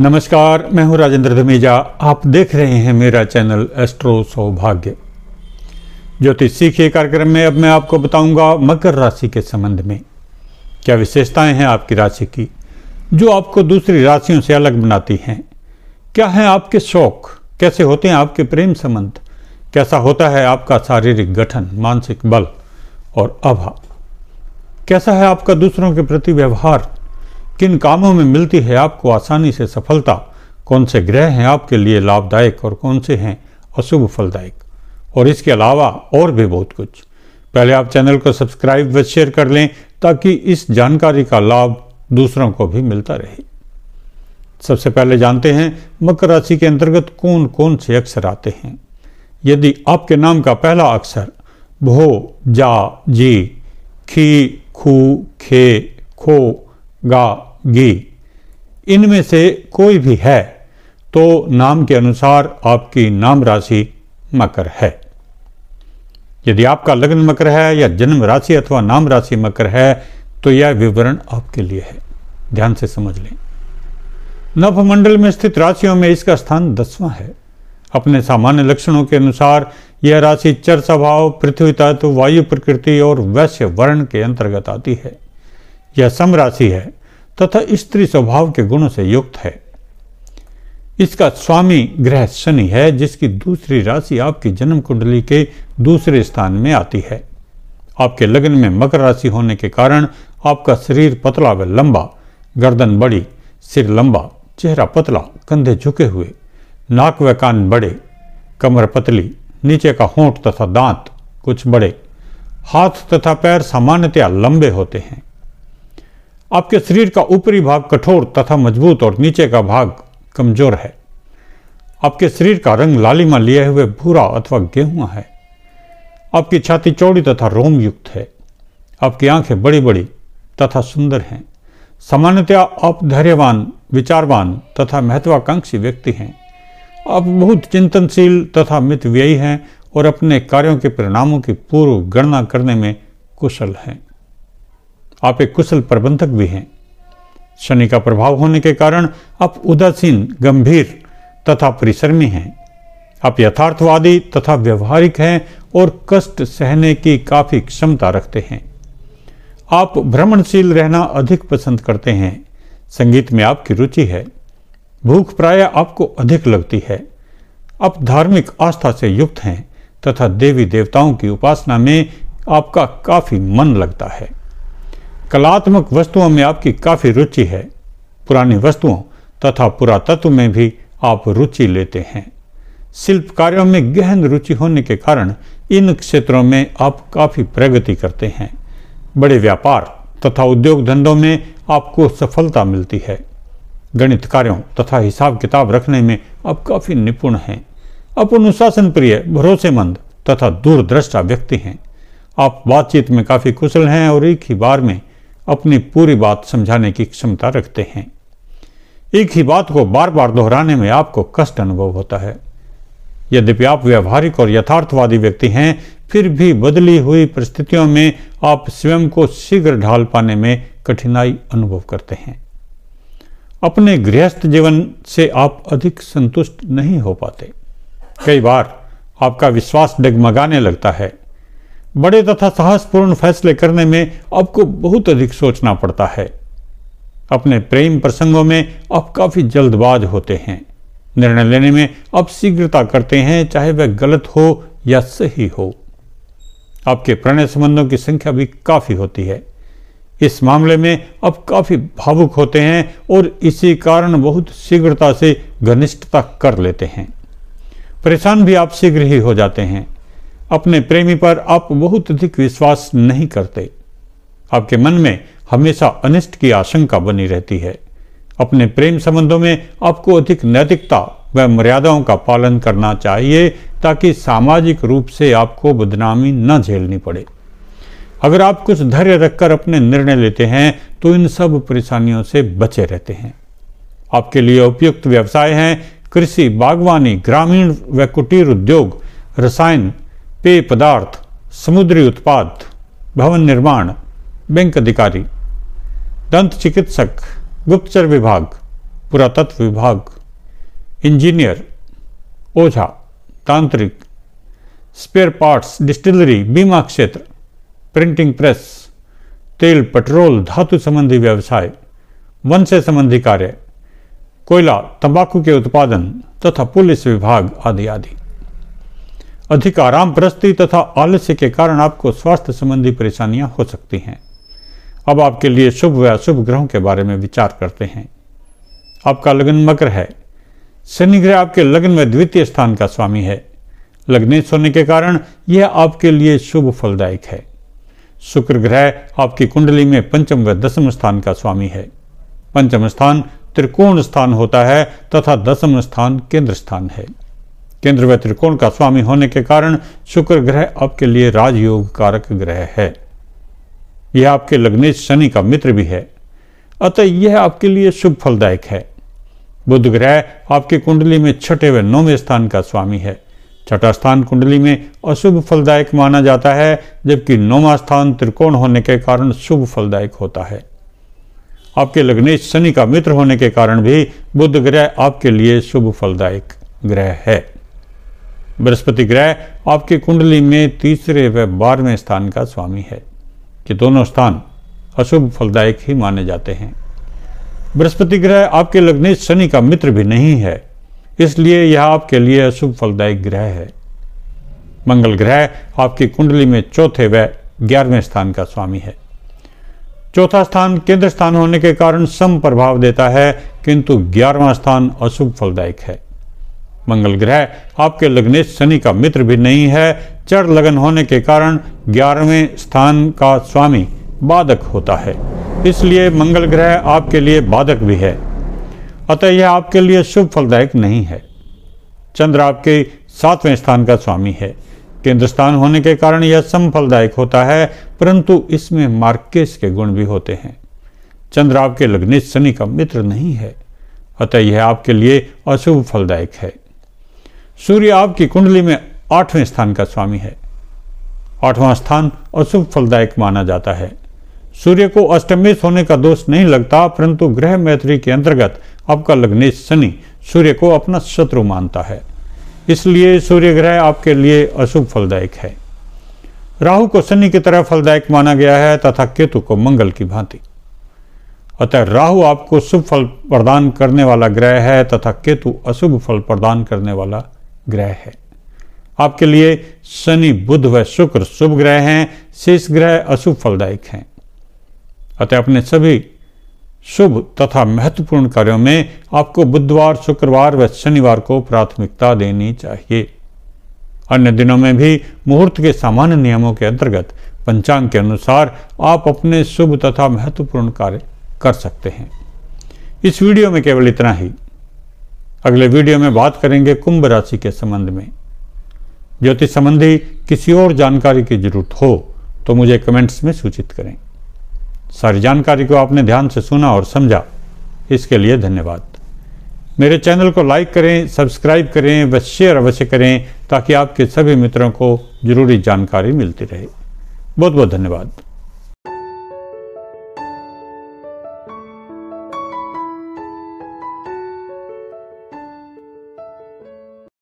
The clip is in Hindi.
नमस्कार मैं हूं राजेंद्र धमीजा आप देख रहे हैं मेरा चैनल एस्ट्रो सौभाग्य ज्योतिष सीखिए कार्यक्रम में अब मैं आपको बताऊंगा मकर राशि के संबंध में क्या विशेषताएं हैं आपकी राशि की जो आपको दूसरी राशियों से अलग बनाती हैं क्या हैं आपके शौक कैसे होते हैं आपके प्रेम संबंध कैसा होता है आपका शारीरिक गठन मानसिक बल और अभाव कैसा है आपका दूसरों के प्रति व्यवहार किन कामों में मिलती है आपको आसानी से सफलता कौन से ग्रह हैं आपके लिए लाभदायक और कौन से हैं अशुभ फलदायक और इसके अलावा और भी बहुत कुछ पहले आप चैनल को सब्सक्राइब व शेयर कर लें ताकि इस जानकारी का लाभ दूसरों को भी मिलता रहे सबसे पहले जानते हैं मकर राशि के अंतर्गत कौन कौन से अक्षर आते हैं यदि आपके नाम का पहला अक्षर भो जा जी खी खू खे खो गा गी इनमें से कोई भी है तो नाम के अनुसार आपकी नाम राशि मकर है यदि आपका लग्न मकर है या जन्म राशि अथवा नाम राशि मकर है तो यह विवरण आपके लिए है ध्यान से समझ लें मंडल में स्थित राशियों में इसका स्थान दसवां है अपने सामान्य लक्षणों के अनुसार यह राशि चर स्वभाव पृथ्वी तत्व वायु प्रकृति और वैश्य वर्ण के अंतर्गत आती है या समराशि है तथा स्त्री स्वभाव के गुणों से युक्त है इसका स्वामी ग्रह शनि है जिसकी दूसरी राशि आपकी जन्म कुंडली के दूसरे स्थान में आती है आपके लग्न में मकर राशि होने के कारण आपका शरीर पतला व लंबा गर्दन बड़ी सिर लंबा चेहरा पतला कंधे झुके हुए नाक व कान बड़े कमर पतली नीचे का होंठ तथा दांत कुछ बड़े हाथ तथा पैर सामान्यतया लंबे होते हैं आपके शरीर का ऊपरी भाग कठोर तथा मजबूत और नीचे का भाग कमजोर है आपके शरीर का रंग लालिमा लिए हुए भूरा अथवा गेहूं है आपकी छाती चौड़ी तथा रोम युक्त है आपकी आंखें बड़ी बड़ी तथा सुंदर हैं सामान्यतया आप धैर्यवान विचारवान तथा महत्वाकांक्षी व्यक्ति हैं आप बहुत चिंतनशील तथा व्ययी हैं और अपने कार्यों के परिणामों की पूर्व गणना करने में कुशल हैं आप एक कुशल प्रबंधक भी हैं शनि का प्रभाव होने के कारण आप उदासीन गंभीर तथा परिश्रमी हैं आप यथार्थवादी तथा व्यवहारिक हैं और कष्ट सहने की काफी क्षमता रखते हैं आप भ्रमणशील रहना अधिक पसंद करते हैं संगीत में आपकी रुचि है भूख प्राय आपको अधिक लगती है आप धार्मिक आस्था से युक्त हैं तथा देवी देवताओं की उपासना में आपका काफी मन लगता है कलात्मक वस्तुओं में आपकी काफ़ी रुचि है पुरानी वस्तुओं तथा पुरातत्व में भी आप रुचि लेते हैं शिल्प कार्यों में गहन रुचि होने के कारण इन क्षेत्रों में आप काफ़ी प्रगति करते हैं बड़े व्यापार तथा उद्योग धंधों में आपको सफलता मिलती है गणित कार्यों तथा हिसाब किताब रखने में आप काफ़ी निपुण हैं आप अनुशासन प्रिय भरोसेमंद तथा दूरदृष्टा व्यक्ति हैं आप बातचीत में काफ़ी कुशल हैं और एक ही बार में अपनी पूरी बात समझाने की क्षमता रखते हैं एक ही बात को बार बार दोहराने में आपको कष्ट अनुभव होता है यद्यपि आप व्यवहारिक और यथार्थवादी व्यक्ति हैं फिर भी बदली हुई परिस्थितियों में आप स्वयं को शीघ्र ढाल पाने में कठिनाई अनुभव करते हैं अपने गृहस्थ जीवन से आप अधिक संतुष्ट नहीं हो पाते कई बार आपका विश्वास डगमगाने लगता है बड़े तथा साहसपूर्ण फैसले करने में आपको बहुत अधिक सोचना पड़ता है अपने प्रेम प्रसंगों में आप काफ़ी जल्दबाज होते हैं निर्णय लेने में आप शीघ्रता करते हैं चाहे वह गलत हो या सही हो आपके प्रणय संबंधों की संख्या भी काफ़ी होती है इस मामले में आप काफ़ी भावुक होते हैं और इसी कारण बहुत शीघ्रता से घनिष्ठता कर लेते हैं परेशान भी आप शीघ्र ही हो जाते हैं अपने प्रेमी पर आप बहुत अधिक विश्वास नहीं करते आपके मन में हमेशा अनिष्ट की आशंका बनी रहती है अपने प्रेम संबंधों में आपको अधिक नैतिकता व मर्यादाओं का पालन करना चाहिए ताकि सामाजिक रूप से आपको बदनामी न झेलनी पड़े अगर आप कुछ धैर्य रखकर अपने निर्णय लेते हैं तो इन सब परेशानियों से बचे रहते हैं आपके लिए उपयुक्त व्यवसाय हैं कृषि बागवानी ग्रामीण व कुटीर उद्योग रसायन पेय पदार्थ समुद्री उत्पाद भवन निर्माण बैंक अधिकारी दंत चिकित्सक गुप्तचर विभाग पुरातत्व विभाग इंजीनियर ओझा तांत्रिक स्पेयर पार्ट्स डिस्टिलरी बीमा क्षेत्र प्रिंटिंग प्रेस तेल पेट्रोल धातु संबंधी व्यवसाय वन से संबंधी कार्य कोयला तंबाकू के उत्पादन तथा पुलिस विभाग आदि आदि अधिक आराम भ्रस्ती तथा आलस्य के कारण आपको स्वास्थ्य संबंधी परेशानियां हो सकती हैं अब आपके लिए शुभ व अशुभ ग्रहों के बारे में विचार करते हैं आपका लगन मकर है शनि ग्रह आपके लग्न में द्वितीय स्थान का स्वामी है लग्नेश होने के कारण यह आपके लिए शुभ फलदायक है शुक्र ग्रह आपकी कुंडली में पंचम व दसम स्थान का स्वामी है पंचम स्थान त्रिकोण स्थान होता है तथा दसम स्थान केंद्र स्थान है केंद्र व त्रिकोण का स्वामी होने के कारण शुक्र ग्रह आपके लिए राजयोग कारक ग्रह है यह आपके लग्नेश शनि का मित्र भी है अतः यह आपके लिए शुभ फलदायक है बुध ग्रह आपकी कुंडली में छठे व नौवें स्थान का स्वामी है छठा स्थान कुंडली में अशुभ फलदायक माना जाता है जबकि नौवा स्थान त्रिकोण होने के कारण शुभ फलदायक होता है आपके लग्नेश शनि का मित्र होने के कारण भी बुध ग्रह आपके लिए शुभ फलदायक ग्रह है बृहस्पति ग्रह आपकी कुंडली में तीसरे व बारहवें स्थान का स्वामी है ये दोनों स्थान अशुभ फलदायक ही माने जाते हैं बृहस्पति ग्रह आपके लग्नेश शनि का मित्र भी नहीं है इसलिए यह आपके लिए अशुभ फलदायक ग्रह है मंगल ग्रह आपकी कुंडली में चौथे व ग्यारहवें स्थान का स्वामी है चौथा स्थान केंद्र स्थान होने के कारण सम प्रभाव देता है किंतु ग्यारहवां स्थान अशुभ फलदायक है मंगल ग्रह आपके लग्नेश शनि का मित्र भी नहीं है चढ़ लगन होने के कारण ग्यारहवें स्थान का स्वामी बाधक होता है इसलिए मंगल ग्रह आपके लिए बाधक भी है अतः यह आपके लिए शुभ फलदायक नहीं है चंद्र आपके सातवें स्थान का स्वामी है केंद्र स्थान होने के कारण यह समफलदायक होता है परंतु इसमें मार्केश के गुण भी होते हैं चंद्र आपके लग्नेश शनि का मित्र नहीं है अतः यह आपके लिए अशुभ फलदायक है सूर्य आपकी कुंडली में आठवें स्थान का स्वामी है आठवां स्थान अशुभ फलदायक माना जाता है सूर्य को अष्टमेश होने का दोष नहीं लगता परंतु ग्रह मैत्री के अंतर्गत आपका लग्नेश शनि सूर्य को अपना शत्रु मानता है इसलिए सूर्य ग्रह आपके लिए अशुभ फलदायक है राहु को शनि की तरह फलदायक माना गया है तथा केतु को मंगल की भांति अतः राहु आपको शुभ फल प्रदान करने वाला ग्रह है तथा केतु अशुभ फल प्रदान करने वाला ग्रह है आपके लिए शनि बुध व शुक्र शुभ ग्रह हैं शेष ग्रह अशुभ फलदायक हैं अतः अपने सभी शुभ तथा महत्वपूर्ण कार्यों में आपको बुधवार शुक्रवार व शनिवार को प्राथमिकता देनी चाहिए अन्य दिनों में भी मुहूर्त के सामान्य नियमों के अंतर्गत पंचांग के अनुसार आप अपने शुभ तथा महत्वपूर्ण कार्य कर सकते हैं इस वीडियो में केवल इतना ही अगले वीडियो में बात करेंगे कुंभ राशि के संबंध में ज्योतिष संबंधी किसी और जानकारी की जरूरत हो तो मुझे कमेंट्स में सूचित करें सारी जानकारी को आपने ध्यान से सुना और समझा इसके लिए धन्यवाद मेरे चैनल को लाइक करें सब्सक्राइब करें व शेयर अवश्य करें ताकि आपके सभी मित्रों को जरूरी जानकारी मिलती रहे बहुत बहुत धन्यवाद